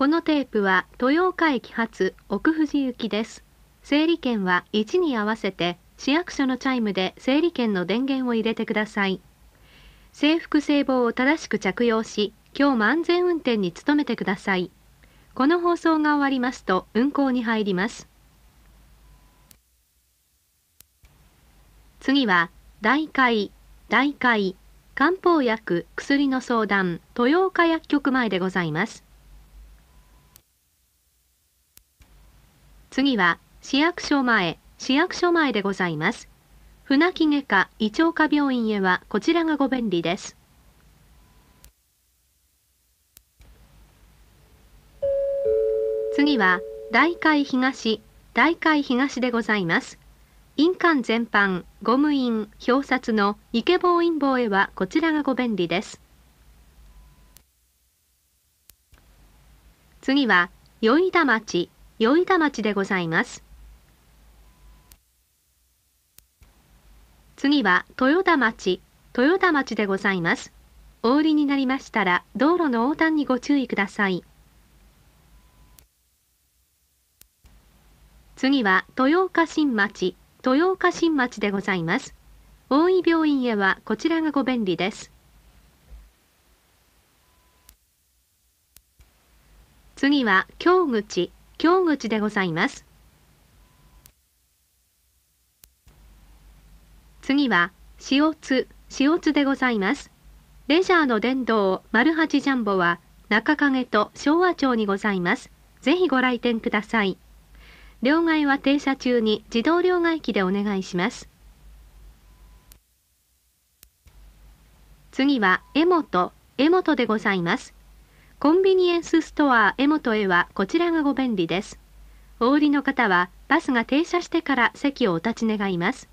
このテープは豊岡駅発奥藤行きです。整理券は1に合わせて市役所のチャイムで整理券の電源を入れてください。制服制帽を正しく着用し、今日も安全運転に努めてください。この放送が終わりますと運行に入ります。次は、大会、大会、漢方薬、薬の相談、豊岡薬局前でございます。次は、市役所前、市役所前でございます。船木外科、胃腸科病院へは、こちらがご便利です。次は、大会東、大会東でございます。印鑑全般、ゴム印、表札の池坊印坊へはこちらがご便利です。次は、宵田町、宵田町でございます。次は豊田町、豊田町でございます。お降りになりましたら、道路の横断にご注意ください。次は豊岡新町、豊岡新町でございます。大井病院へはこちらがご便利です。次は京口、京口でございます。次は、塩津、塩津でございます。レジャーの電動丸八ジャンボは、中影と昭和町にございます。ぜひご来店ください。両替は停車中に自動両替機でお願いします。次は、江本、江本でございます。コンビニエンスストア江本へはこちらがご便利です。お降りの方はバスが停車してから席をお立ち願います。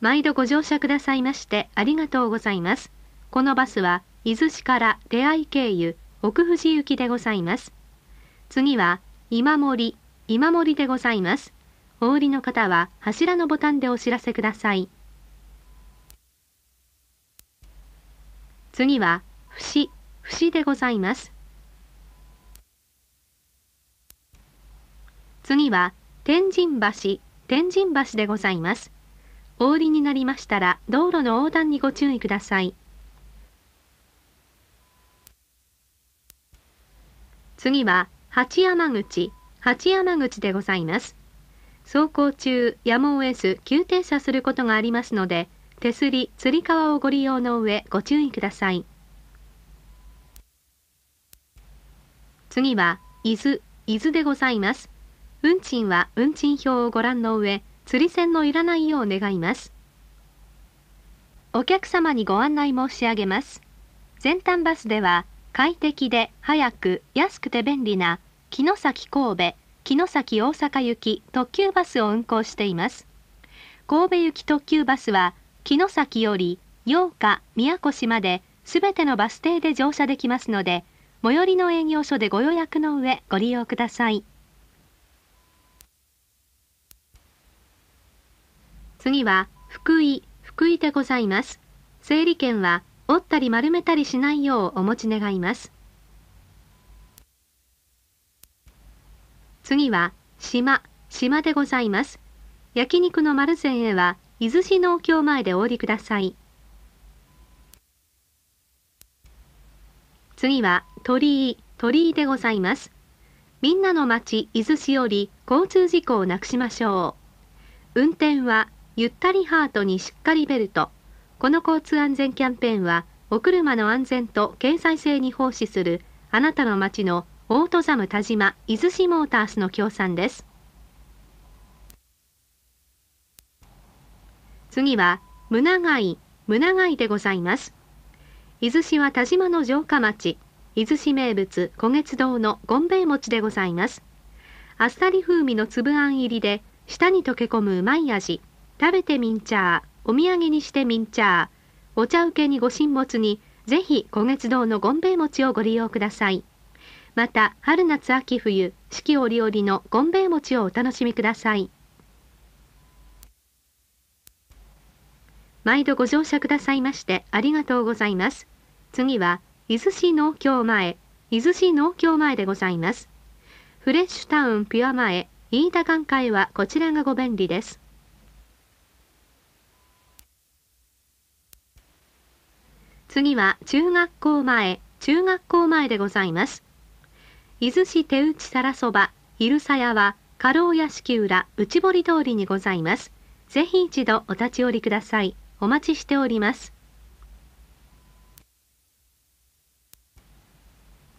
毎度ご乗車くださいましてありがとうございます。このバスは伊豆市から出会い経由奥富士行きでございます。次は今森、今森でございます。お降りの方は柱のボタンでお知らせください。次は、節、節でございます。次は、天神橋、天神橋でございます。お降りになりましたら、道路の横断にご注意ください。次は、八山口、八山口でございます。走行中、やむを得ず急停車することがありますので、手すり、つり革をご利用の上、ご注意ください。次は、伊豆、伊豆でございます。運賃は運賃表をご覧の上、釣り銭のいらないよう願います。お客様にご案内申し上げます。全端バスでは、快適で早く安くて便利な、城崎神戸、城崎大阪行き特急バスを運行しています。神戸行き特急バスは、城崎より八日宮古島ですべてのバス停で乗車できますので最寄りの営業所でご予約の上ご利用ください次は福井福井でございます整理券は折ったり丸めたりしないようお持ち願います次は島島でございます焼肉の丸善へは伊豆市農協前でお降りください。次は鳥居、鳥居でございます。みんなの町、伊豆市より交通事故をなくしましょう。運転は、ゆったりハートにしっかりベルト。この交通安全キャンペーンは、お車の安全と経済性に奉仕する、あなたの町のオートザム田島伊豆市モータースの協賛です。次は、胸貝、胸貝でございます。伊豆市は田島の城下町、伊豆市名物、古月堂のゴンベイ餅でございます。あっさり風味の粒あん入りで、舌に溶け込むうまい味、食べてみんちゃー、お土産にしてみんちゃー、お茶受けにご神没に、ぜひ古月堂のゴンベイ餅をご利用ください。また、春夏秋冬、四季折々のゴンベイ餅をお楽しみください。毎度ご乗車くださいましてありがとうございます。次は、伊豆市農協前、伊豆市農協前でございます。フレッシュタウンピュア前、飯田眼会はこちらがご便利です。次は中学校前、中学校前でございます。伊豆市手打ち皿そば、昼さやは、家老屋敷裏内堀通りにございます。ぜひ一度お立ち寄りください。お待ちしております。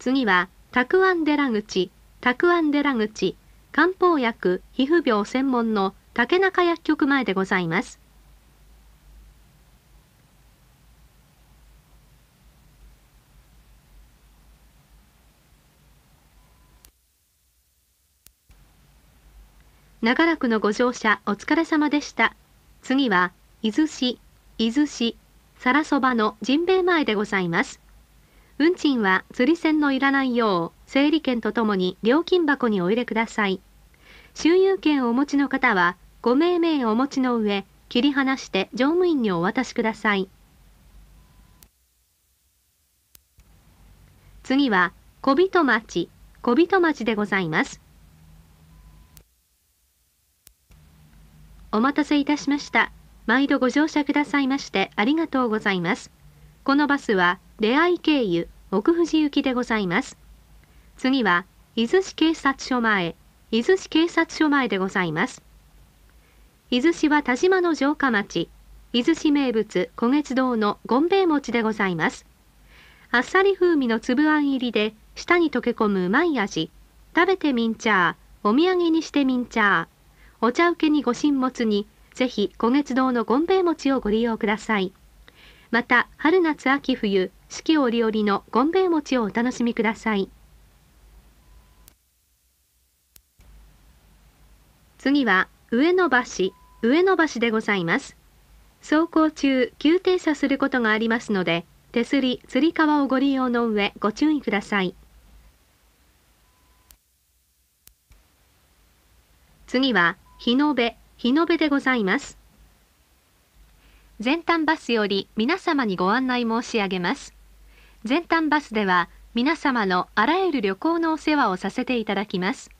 次は、たくあん寺口、たくあん寺口、漢方薬、皮膚病専門の竹中薬局前でございます。長らくのご乗車お疲れ様でした。次は、伊豆市伊豆市、皿そばのジンベエ前でございます。運賃は釣り銭のいらないよう、整理券とともに料金箱にお入れください。周遊券をお持ちの方は、ご命名お持ちの上、切り離して乗務員にお渡しください。次は、小人町、小人町でございます。お待たせいたしました。毎度ご乗車くださいましてありがとうございます。このバスは出会い経由奥富士行きでございます。次は伊豆市警察署前、伊豆市警察署前でございます。伊豆市は田島の城下町、伊豆市名物古月堂のゴンベイ餅でございます。あっさり風味の粒あん入りで舌に溶け込むうまい味、食べてみんちゃー、お土産にしてみんちゃー、お茶受けにご神物にぜひ古月堂のゴンベイ餅をご利用ください。また、春夏秋冬、四季折々のゴンベイ餅をお楽しみください。次は、上野橋、上野橋でございます。走行中、急停車することがありますので、手すり、つり革をご利用の上、ご注意ください。次は、日の出、日延べでございます。全端バスより皆様にご案内申し上げます。全端バスでは皆様のあらゆる旅行のお世話をさせていただきます。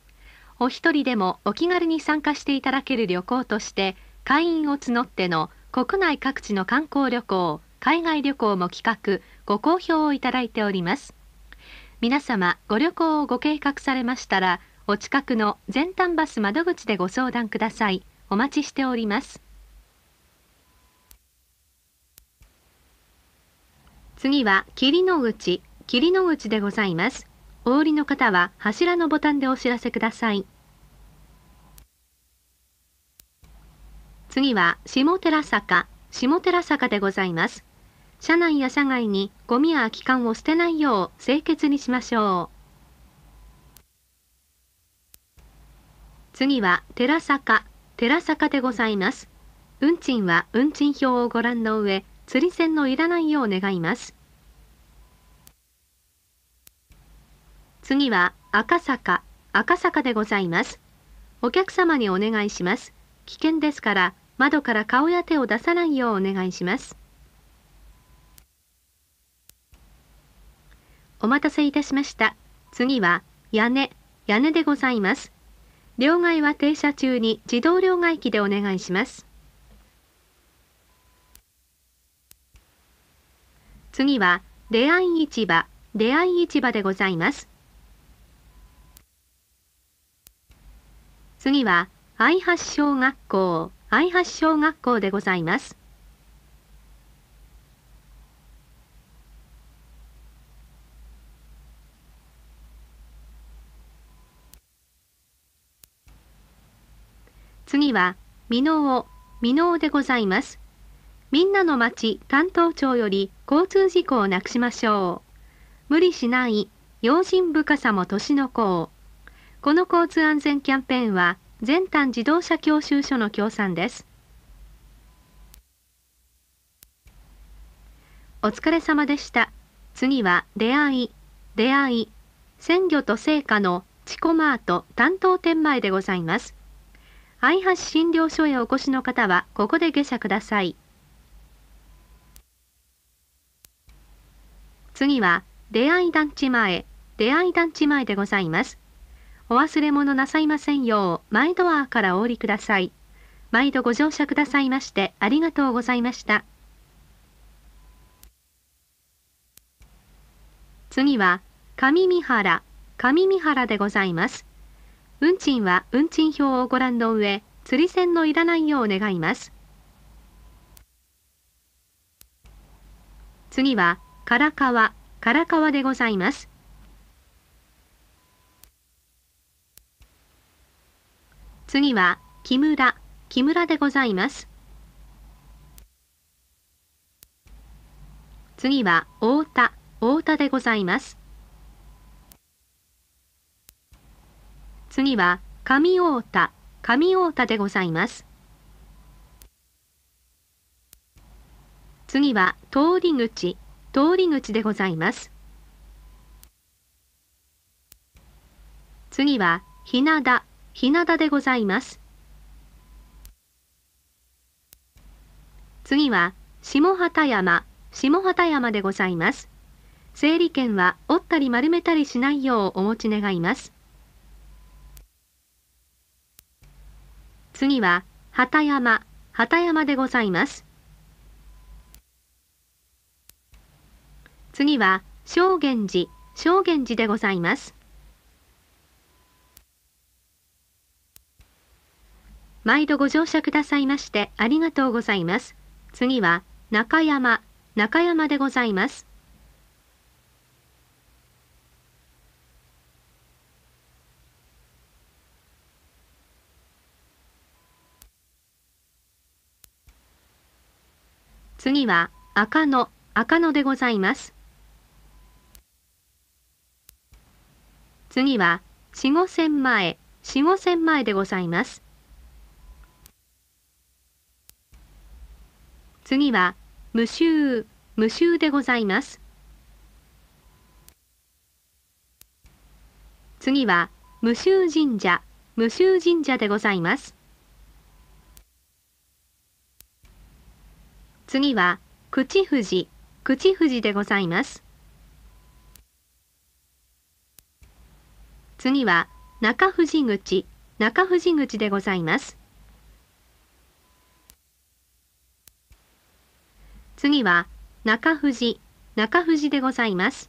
お一人でもお気軽に参加していただける旅行として、会員を募っての国内各地の観光旅行、海外旅行も企画、ご好評をいただいております。皆様、ご旅行をご計画されましたら、お近くの全端バス窓口でご相談ください。お待ちしております。次は霧の口、霧の口でございます。お降りの方は柱のボタンでお知らせください。次は下寺坂、下寺坂でございます。車内や車外にゴミや空き缶を捨てないよう清潔にしましょう。次は寺坂、寺坂でございます。運賃は運賃表をご覧の上、釣り銭のいらないよう願います。次は赤坂、赤坂でございます。お客様にお願いします。危険ですから、窓から顔や手を出さないようお願いします。お待たせいたしました。次は、屋根、屋根でございます。両替は停車中に自動両替機でお願いします。次は、出会い市場、出会い市場でございます。次は、愛発小学校、愛発小学校でございます。次は、美濃を、美濃でございます。みんなの町、担当庁より交通事故をなくしましょう。無理しない、用心深さも年の功。この交通安全キャンペーンは、全単自動車教習所の協賛です。お疲れ様でした。次は、出会い、出会い、鮮魚と成果のチコマート担当店前でございます。愛発診療所へお越しの方は、ここで下車ください。次は、出会い団地前、出会い団地前でございます。お忘れ物なさいませんよう、前ドアからお降りください。毎度ご乗車くださいまして、ありがとうございました。次は、上三原、上三原でございます。運賃は運賃表をご覧の上、釣り線のいらないよう願います。次は、唐川、唐川でございます。次は、木村、木村でございます。次は、太田、太田でございます。次は上太田、上太田でございます。次は通り口、通り口でございます。次はひなだ、ひなだでございます。次は下畑山、下畑山でございます。整理券は折ったり丸めたりしないようお持ち願います。次は、旗山、畑山でございます。次は、正源寺、正源寺でございます。毎度ご乗車くださいましてありがとうございます。次は、中山、中山でございます。次は赤の赤のでございます。次は四五千前四五千前でございます。次は無臭無臭でございます。次は無臭神社無臭神社でございます。次は、口富士、口富士でございます。次は、中富士口、中富士口でございます。次は、中富士、中富士でございます。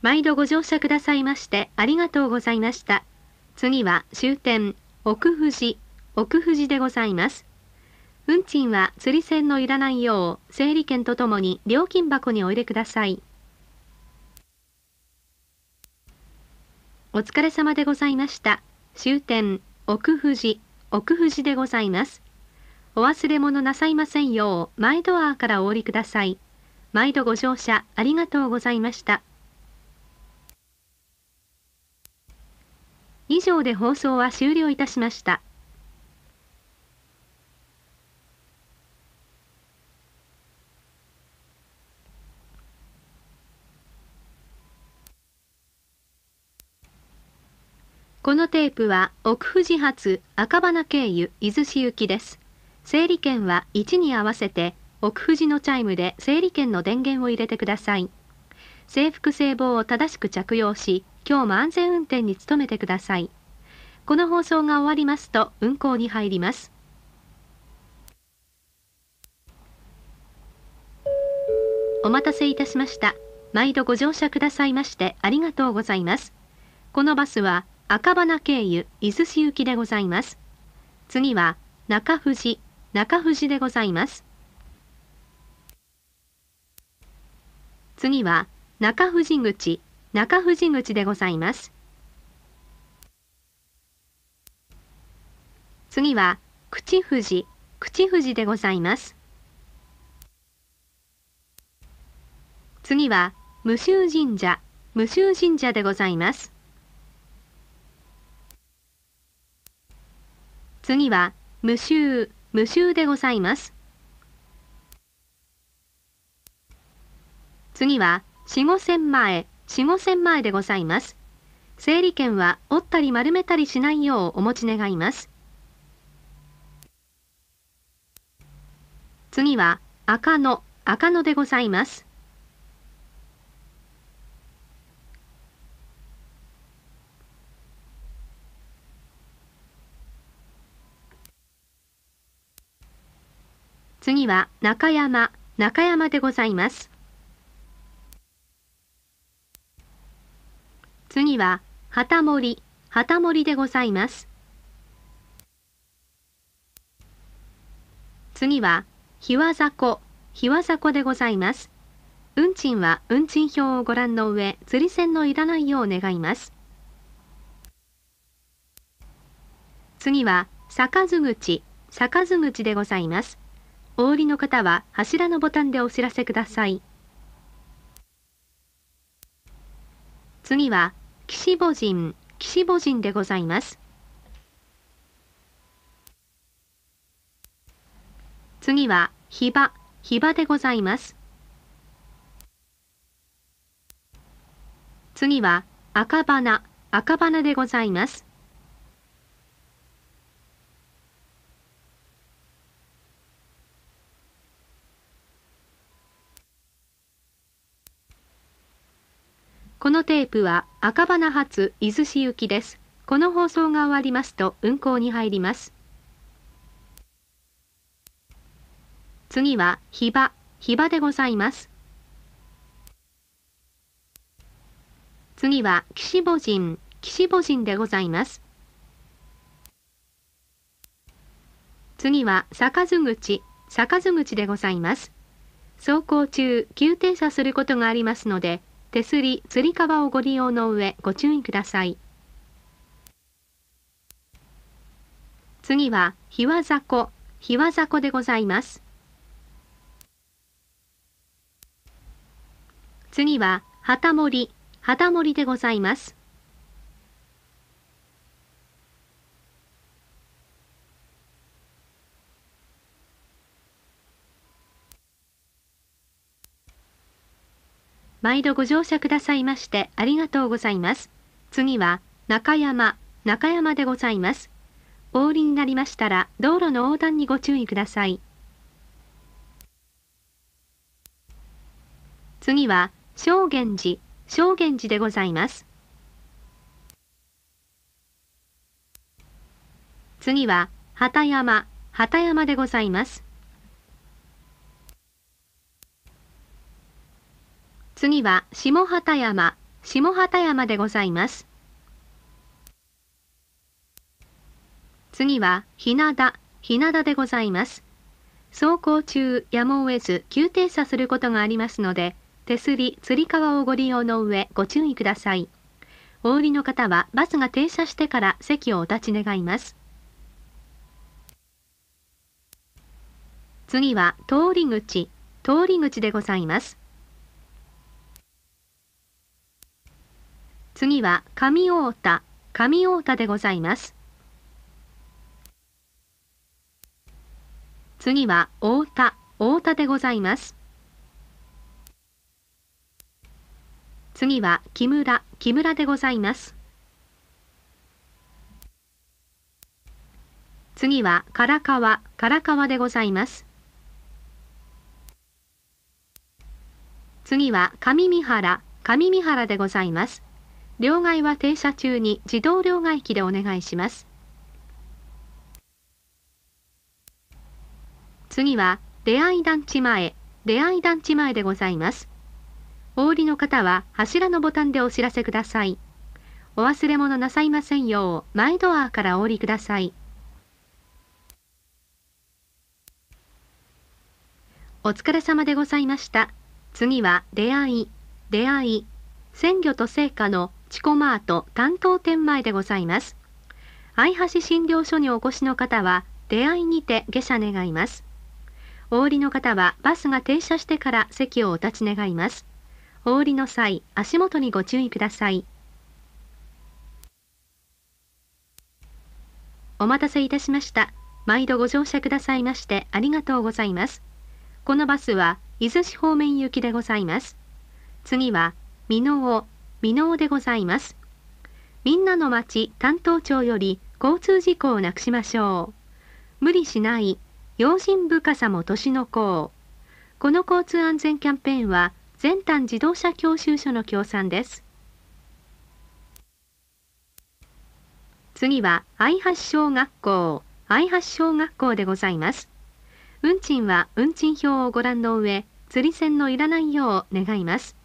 毎度ご乗車くださいましてありがとうございました。次は終点、奥富士、奥富士でございます。運賃は釣り銭のいらないよう、整理券とともに料金箱にお入れください。お疲れ様でございました。終点、奥富士、奥富士でございます。お忘れ物なさいませんよう、前ドアからお降りください。毎度ご乗車ありがとうございました。以上で放送は終了いたしました。このテープは奥富士発赤花経由伊豆市行きです。整理券は1に合わせて奥富士のチャイムで整理券の電源を入れてください。制服制帽を正しく着用し、今日も安全運転に努めてください。この放送が終わりますと運行に入ります。お待たせいたしました。毎度ご乗車くださいましてありがとうございます。このバスは赤花経由伊豆市行きでございます。次は中富士、中富士でございます。次は中富士口、中富士口でございます。次は口富士、口富士でございます。次は無臭神社、無臭神社でございます。次は、無臭、無臭でございます。次は、四五千前、四五千前でございます。整理券は折ったり丸めたりしないようお持ち願います。次は、赤の、赤のでございます。次は中山、中山でございます。次は旗森、旗森でございます。次は日和雑魚、日和雑魚でございます。運賃は運賃表をご覧の上、釣り線のいらないよう願います。次は、坂津口、坂津口でございます。お降りの方は柱のボタンでお知らせください。次は、岸母人、岸母人でございます。次は、ひば、ひばでございます。次は、赤花、赤花でございます。このテープは赤花発伊豆市行きです。この放送が終わりますと運行に入ります。次は、ひば、ひばでございます。次は、岸母人、岸母人でございます。次は、坂津口、坂津口でございます。走行中、急停車することがありますので、手すり、つり革をご利用の上ご注意ください。次は、ひわざこ、ひわざこでございます。次は、旗もり、旗もりでございます。毎度ご乗車くださいましてありがとうございます。次は、中山、中山でございます。お降りになりましたら、道路の横断にご注意ください。次は、正源寺、正源寺でございます。次は、畑山、畑山でございます。次は下畑山、下畑山でございます。次は、ひなだ、ひなだでございます。走行中、やむを得ず、急停車することがありますので、手すり、つり革をご利用の上、ご注意ください。お降りの方は、バスが停車してから席をお立ち願います。次は、通り口、通り口でございます。次は上太田、上太田でございます。次は太田、太田でございます。次は木村、木村でございます。次は唐川、唐川でございます。次は上三原、上三原でございます。両替は停車中に自動両替機でお願いします。次は、出会い団地前、出会い団地前でございます。お降りの方は柱のボタンでお知らせください。お忘れ物なさいませんよう、前ドアからお降りください。お疲れ様でございました。次は、出会い、出会い、鮮魚と成果のチコマート担当店前でございます。愛橋診療所にお越しの方は、出会いにて下車願います。お降りの方は、バスが停車してから席をお立ち願います。お降りの際、足元にご注意ください。お待たせいたしました。毎度ご乗車くださいまして、ありがとうございます。このバスは、伊豆市方面行きでございます。次は、美濃尾、未納でございます。みんなの町担当庁より交通事故をなくしましょう。無理しない、用心深さも年の功。この交通安全キャンペーンは、全単自動車教習所の協賛です。次は、愛橋小学校、愛橋小学校でございます。運賃は運賃表をご覧の上、釣り線のいらないよう願います。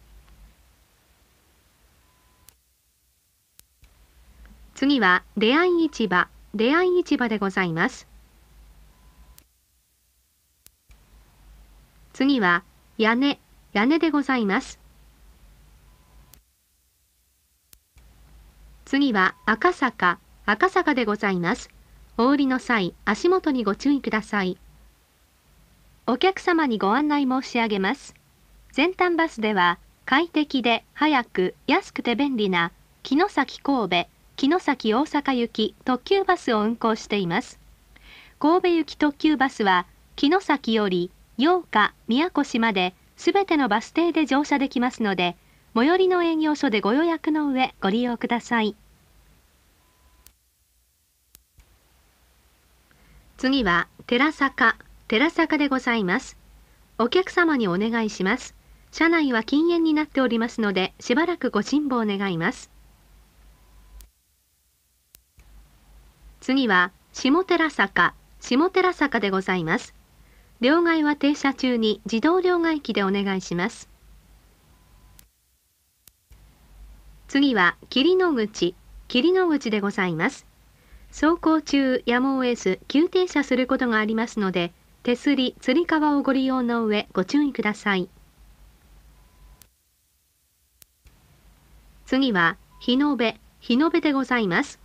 次は出会い市場、出会い市場でございます。次は屋根、屋根でございます。次は赤坂、赤坂でございます。お売りの際、足元にご注意ください。お客様にご案内申し上げます。全端バスでは、快適で、早く、安くて便利な、城崎神戸城崎大阪行き特急バスを運行しています。神戸行き特急バスは、城崎より8日、宮古島で、すべてのバス停で乗車できますので、最寄りの営業所でご予約の上、ご利用ください。次は、寺坂、寺坂でございます。お客様にお願いします。車内は禁煙になっておりますので、しばらくご辛抱願います。次は下寺坂、下寺坂でございます。両替は停車中に自動両替機でお願いします。次は霧の口、霧の口でございます。走行中やむを得ず急停車することがありますので、手すり、つり革をご利用の上ご注意ください。次は日の部日の部でございます。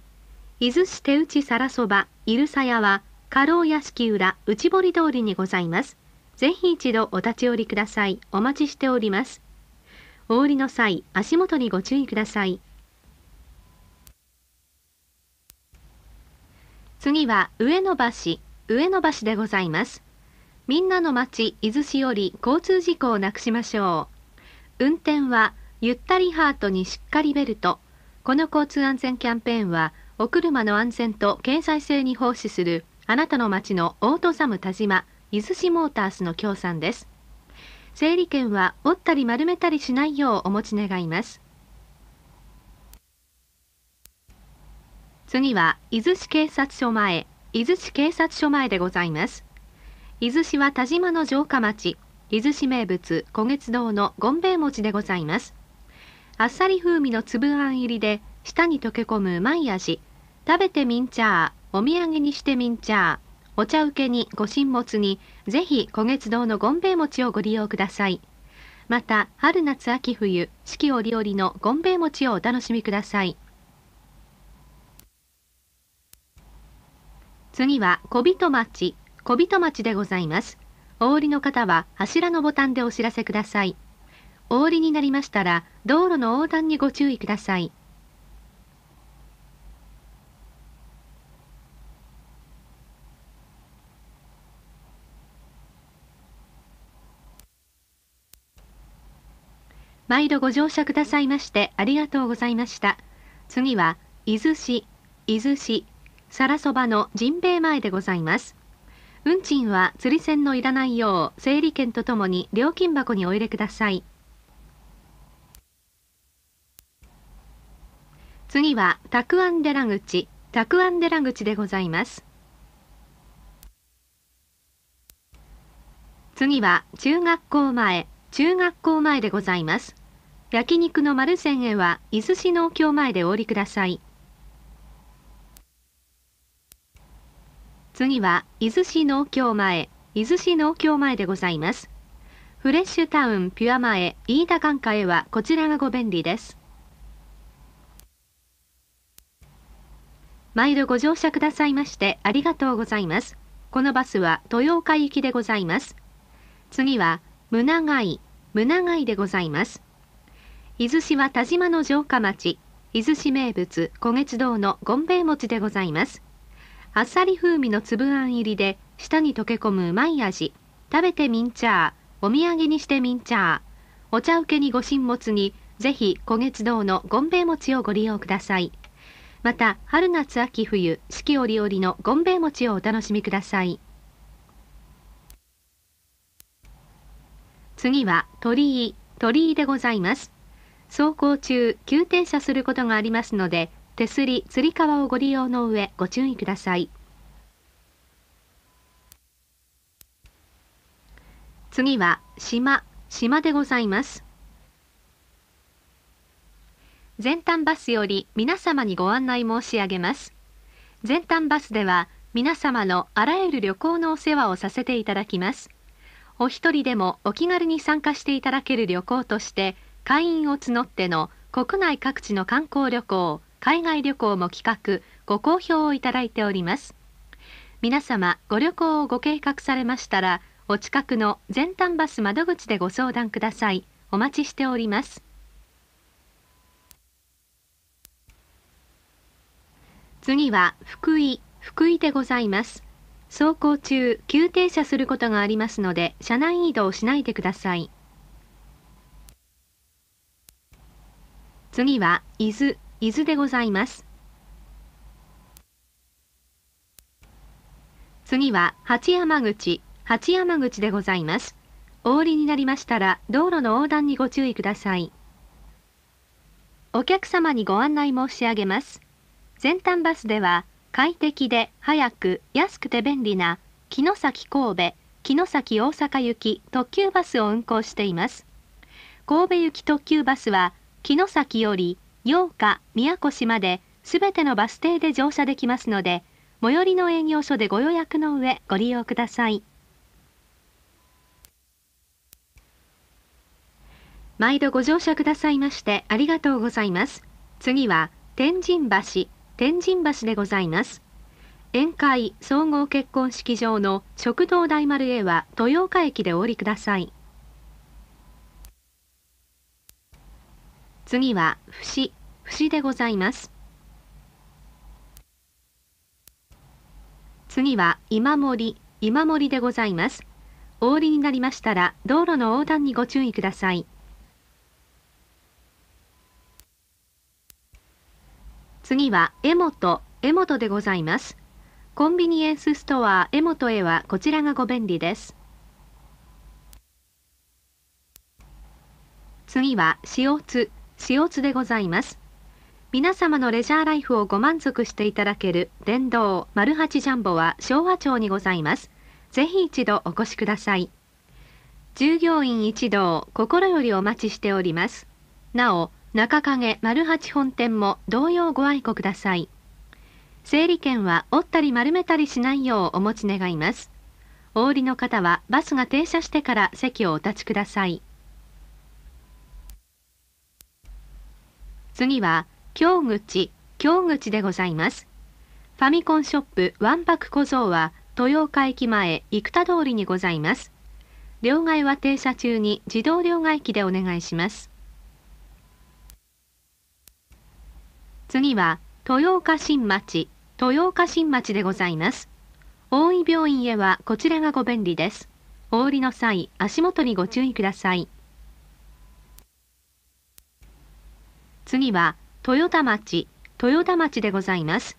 伊豆市手打皿そば、いるさやは、家老屋敷裏内堀通りにございます。ぜひ一度お立ち寄りください。お待ちしております。お降りの際、足元にご注意ください。次は上野橋、上野橋でございます。みんなの町、伊豆市より交通事故をなくしましょう。運転は、ゆったりハートにしっかりベルト。この交通安全キャンペーンは、お車の安全と経済性に奉仕するあなたの町のオートサム田島伊豆市モータースの協賛です整理券は折ったり丸めたりしないようお持ち願います次は伊豆市警察署前伊豆市警察署前でございます伊豆市は田島の城下町伊豆市名物古月堂のゴンベイ餅でございますあっさり風味の粒あん入りで舌に溶け込むうまい味食べてみんちゃー、お土産にしてみんちゃー、お茶受けにご神物に、ぜひ古月堂のごんべい餅をご利用ください。また、春夏秋冬、四季折々のごんべい餅をお楽しみください。次は、小人町、小人町でございます。お降りの方は柱のボタンでお知らせください。お降りになりましたら、道路の横断にご注意ください。毎度ご乗車くださいましてありがとうございました。次は、伊豆市、伊豆市、皿そばの神兵前でございます。運賃は釣り銭のいらないよう、整理券とともに料金箱にお入れください。次は、たくあん寺口、たくあん寺口でございます。次は中学校前、中学校前でございます。焼肉の丸善へは伊豆市農協前でお降りください次は伊豆市農協前伊豆市農協前でございますフレッシュタウンピュア前飯田眼科へはこちらがご便利です毎度ご乗車くださいましてありがとうございますこのバスは豊岡行きでございます次は胸貝胸貝でございます伊豆市は田島の城下町、伊豆市名物、古月堂のごんべい餅でございます。あっさり風味の粒あん入りで、舌に溶け込むうまい味。食べてみんチャー、お土産にしてみんチャー。お茶受けにご神物に、ぜひ古月堂のごんべい餅をご利用ください。また、春夏秋冬、四季折々のごんべい餅をお楽しみください。次は鳥居、鳥居でございます。走行中急停車することがありますので手すりつり革をご利用の上ご注意ください次は島島でございます全端バスより皆様にご案内申し上げます全端バスでは皆様のあらゆる旅行のお世話をさせていただきますお一人でもお気軽に参加していただける旅行として会員を募っての国内各地の観光旅行、海外旅行も企画、ご好評をいただいております。皆様、ご旅行をご計画されましたら、お近くの全丹バス窓口でご相談ください。お待ちしております。次は福井、福井でございます。走行中、急停車することがありますので、車内移動しないでください。次は、伊豆、伊豆でございます。次は、八山口、八山口でございます。お降りになりましたら、道路の横断にご注意ください。お客様にご案内申し上げます。全端バスでは、快適で早く安くて便利な城崎神戸、城崎大阪行き特急バスを運行しています。神戸行き特急バスは城崎より八日宮越まですべてのバス停で乗車できますので最寄りの営業所でご予約の上ご利用ください毎度ご乗車くださいましてありがとうございます次は天神橋天神橋でございます宴会総合結婚式場の食堂大丸へは豊岡駅でお降りください次は節、節でございます。次は今森、今森でございます。お降りになりましたら、道路の横断にご注意ください。次は、江本、江本でございます。コンビニエンスストア、江本へはこちらがご便利です。次は、塩津、塩津でございます。皆様のレジャーライフをご満足していただける電動マルハチジャンボは昭和町にございます。ぜひ一度お越しください。従業員一同、心よりお待ちしております。なお、中影マルハチ本店も同様ご愛顧ください。整理券は折ったり丸めたりしないようお持ち願います。お降りの方はバスが停車してから席をお立ちください。次は、京口、京口でございます。ファミコンショップワンパク小僧は、豊岡駅前、生田通りにございます。両替は停車中に自動両替機でお願いします。次は、豊岡新町、豊岡新町でございます。大井病院へはこちらがご便利です。お降りの際、足元にご注意ください。次は豊田町、豊田町でございます。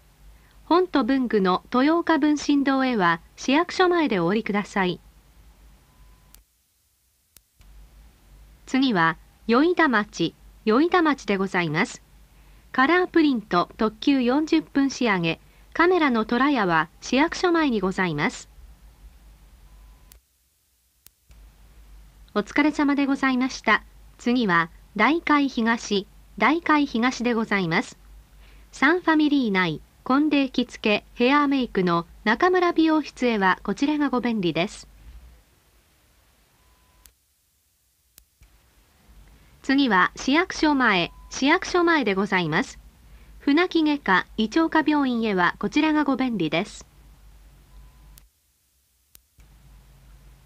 本と文具の豊岡分身堂へは市役所前でお降りください。次は、宵田町、宵田町でございます。カラープリント特急40分仕上げ、カメラの虎屋は市役所前にございます。お疲れ様でございました。次は、大会東、大会東でございます。サンファミリー内、コンデー着付け、ヘアメイクの中村美容室へはこちらがご便利です。次は市役所前、市役所前でございます。船木外科、胃腸科病院へはこちらがご便利です。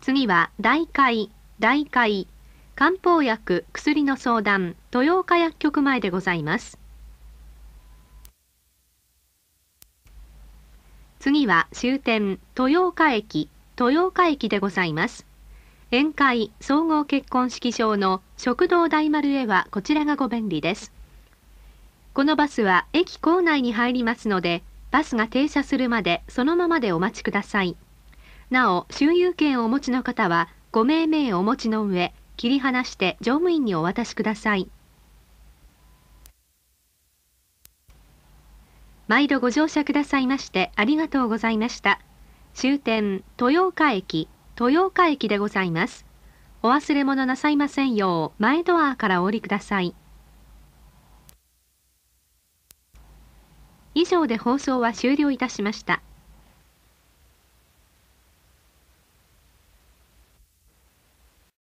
次は大会、大会、漢方薬薬の相談豊岡薬局前でございます次は終点豊岡駅豊岡駅でございます宴会総合結婚式場の食堂大丸へはこちらがご便利ですこのバスは駅構内に入りますのでバスが停車するまでそのままでお待ちくださいなお周遊券をお持ちの方はご命名お持ちの上切り離して乗務員にお渡しください。毎度ご乗車くださいましてありがとうございました。終点、豊岡駅、豊岡駅でございます。お忘れ物なさいませんよう、前ドアからお降りください。以上で放送は終了いたしました。